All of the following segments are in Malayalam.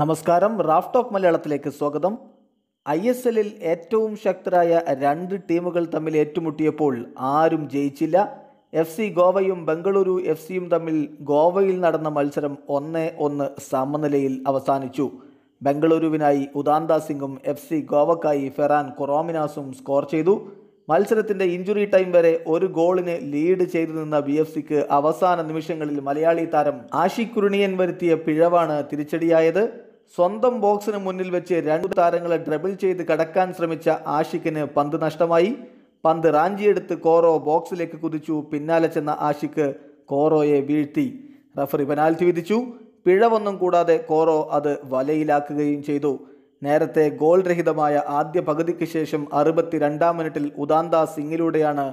നമസ്കാരം റാഫ് ടോക്ക് മലയാളത്തിലേക്ക് സ്വാഗതം ഐ എസ് എല്ലിൽ ഏറ്റവും ശക്തരായ രണ്ട് ടീമുകൾ തമ്മിൽ ഏറ്റുമുട്ടിയപ്പോൾ ആരും ജയിച്ചില്ല എഫ് സി ഗോവയും ബംഗളൂരു എഫ് സിയും തമ്മിൽ ഗോവയിൽ നടന്ന മത്സരം ഒന്ന് ഒന്ന് സമനിലയിൽ അവസാനിച്ചു ബംഗളൂരുവിനായി ഉദാന്ത സിംഗും എഫ് സി ഗോവക്കായി ഫെറാൻ കൊറോമിനാസും സ്കോർ ചെയ്തു മത്സരത്തിൻ്റെ ഇഞ്ചുറി ടൈം വരെ ഒരു ഗോളിന് ലീഡ് ചെയ്തു നിന്ന ബി എഫ് സിക്ക് അവസാന നിമിഷങ്ങളിൽ മലയാളി താരം ആഷിക് കുരുണിയൻ വരുത്തിയ പിഴവാണ് തിരിച്ചടിയായത് സ്വന്തം ബോക്സിന് മുന്നിൽ വെച്ച് രണ്ട് താരങ്ങളെ ഡ്രബിൾ ചെയ്ത് കടക്കാൻ ശ്രമിച്ച ആഷിഖിന് പന്ത് നഷ്ടമായി പന്ത് റാഞ്ചിയെടുത്ത് കോറോ ബോക്സിലേക്ക് കുതിച്ചു പിന്നാലെ ചെന്ന ആഷിഖ് കോറോയെ വീഴ്ത്തി റഫറി പെനാൽറ്റി വിധിച്ചു പിഴവൊന്നും കൂടാതെ കോറോ അത് വലയിലാക്കുകയും ചെയ്തു നേരത്തെ ഗോൾ രഹിതമായ ആദ്യ പകുതിക്ക് ശേഷം അറുപത്തിരണ്ടാം മിനിറ്റിൽ ഉദാന്ത സിംഗിലൂടെയാണ്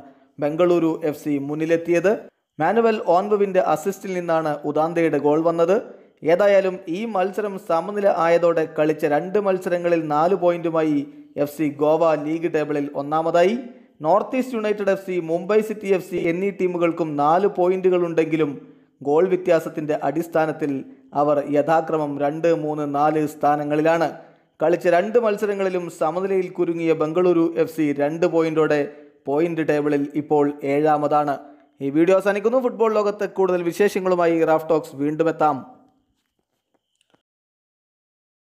ബംഗളൂരു എഫ് സി മുന്നിലെത്തിയത് മാനുവൽ ഓൺബവിൻ്റെ അസിസ്റ്റിൽ നിന്നാണ് ഉദാന്തയുടെ ഗോൾ വന്നത് ഏതായാലും ഈ മത്സരം സമനില ആയതോടെ കളിച്ച രണ്ട് മത്സരങ്ങളിൽ നാല് പോയിന്റുമായി എഫ് സി ഗോവ ലീഗ് ടേബിളിൽ ഒന്നാമതായി North East United F C Mumbai City F C എന്നീ ടീമുകൾക്കും നാല് ഉണ്ടെങ്കിലും ഗോൾ വ്യത്യാസത്തിൻ്റെ അടിസ്ഥാനത്തിൽ അവർ യഥാക്രമം രണ്ട് മൂന്ന് നാല് സ്ഥാനങ്ങളിലാണ് കളിച്ച രണ്ട് മത്സരങ്ങളിലും സമനിലയിൽ കുരുങ്ങിയ ബംഗളൂരു എഫ് സി രണ്ട് പോയിന്റോടെ പോയിന്റ് ടേബിളിൽ ഇപ്പോൾ ഏഴാമതാണ് ഈ വീഡിയോ അവസാനിക്കുന്നു ഫുട്ബോൾ ലോകത്തെ കൂടുതൽ വിശേഷങ്ങളുമായി റാഫ്റ്റോക്സ് ടോക്സ് വീണ്ടും എത്താം